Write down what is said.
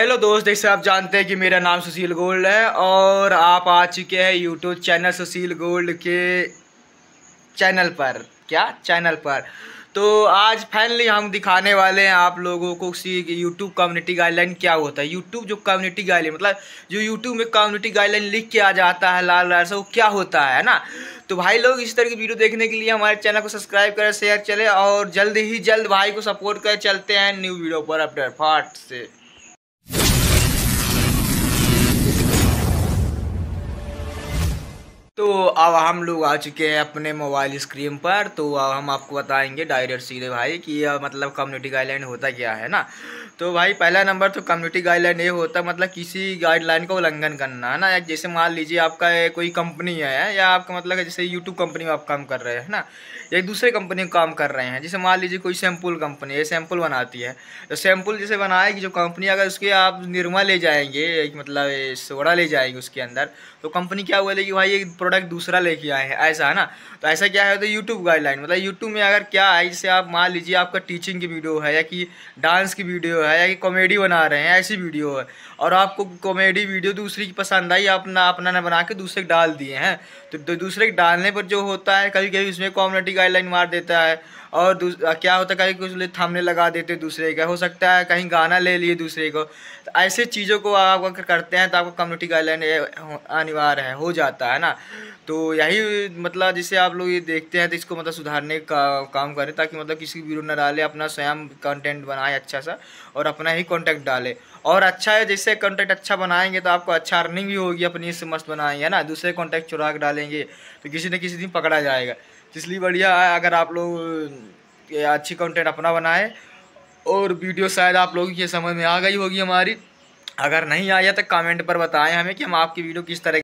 hello दोस्त जैसे आप जानते हैं कि मेरा नाम सुशील गोल्ड है और आप आ चुके हैं यूट्यूब चैनल सुशील गोल्ड के चैनल पर क्या चैनल पर तो आज फाइनली हम दिखाने वाले हैं आप लोगों को सी यूट्यूब कम्युनिटी गाइडलाइन क्या होता है यूट्यूब जो कम्युनिटी गाइडलाइन मतलब जो यूट्यूब में कम्युनिटी गाइडलाइन लिख के आ जाता है लाल लाल से वो क्या होता है ना तो भाई लोग इस तरह की वीडियो देखने के लिए हमारे चैनल को सब्सक्राइब करें शेयर चले और जल्द ही जल्द भाई को सपोर्ट करें चलते हैं न्यू वीडियो पर अपडेट फाट से तो अब हम लोग आ चुके हैं अपने मोबाइल स्क्रीन पर तो अब हम आपको बताएंगे डायरेक्ट सीधे भाई कि यह मतलब कम्युनिटी गाइडलाइन होता क्या है ना तो भाई पहला नंबर तो कम्युनिटी गाइडलाइन ये होता मतलब किसी गाइडलाइन का उल्लंघन करना है ना या जैसे मान लीजिए आपका कोई कंपनी है या आपका मतलब जैसे यूट्यूब कंपनी में आप काम कर रहे हैं ना या दूसरे कंपनी में काम कर रहे हैं जैसे मान लीजिए कोई सैम्पल कंपनी है सैम्पल बनाती है तो सैम्पल जैसे बनाएगी जो कंपनी अगर उसके आप निरमा ले जाएंगे मतलब सोडा ले जाएंगे उसके अंदर तो कंपनी क्या बोलेगी भाई एक प्रोडक्ट दूसरा लेके आए हैं ऐसा है ना तो ऐसा क्या है तो यूट्यूब गाइडलाइन मतलब यूट्यूब में अगर क्या है जैसे आप मान लीजिए आपका टीचिंग की वीडियो है या कि डांस की वीडियो है या कि कॉमेडी बना रहे हैं ऐसी वीडियो है और आपको कॉमेडी वीडियो दूसरी की पसंद आई अपना अपना ना बना के दूसरे डाल दिए हैं तो, तो दूसरे डालने पर जो होता है कभी कभी उसमें कॉम्युनिटी गाइडलाइन मार देता है और क्या होता है कहीं कुछ थामने लगा देते दूसरे का हो सकता है कहीं गाना ले लिए दूसरे को तो ऐसे चीज़ों को आप अगर करते हैं तो आपको कम्युनिटी गाइडलाइन अनिवार्य है हो जाता है ना तो यही मतलब जिसे आप लोग ये देखते हैं तो इसको मतलब सुधारने का काम करें ताकि मतलब किसी वीडियो न डाले अपना स्वयं कंटेंट बनाए अच्छा सा और अपना ही कॉन्टैक्ट डाले और अच्छा है जैसे कॉन्टैक्ट अच्छा बनाएंगे तो आपको अच्छा अर्निंग भी होगी अपनी इससे मस्त बनाएंगे है ना दूसरे कॉन्टैक्ट चुरा के डालेंगे तो किसी न किसी दिन पकड़ा जाएगा इसलिए बढ़िया है अगर आप लोग अच्छी कंटेंट अपना बनाए और वीडियो शायद आप लोगों की समझ में आ गई होगी हमारी अगर नहीं आया तो कमेंट पर बताएं हमें कि हम आपकी वीडियो किस तरह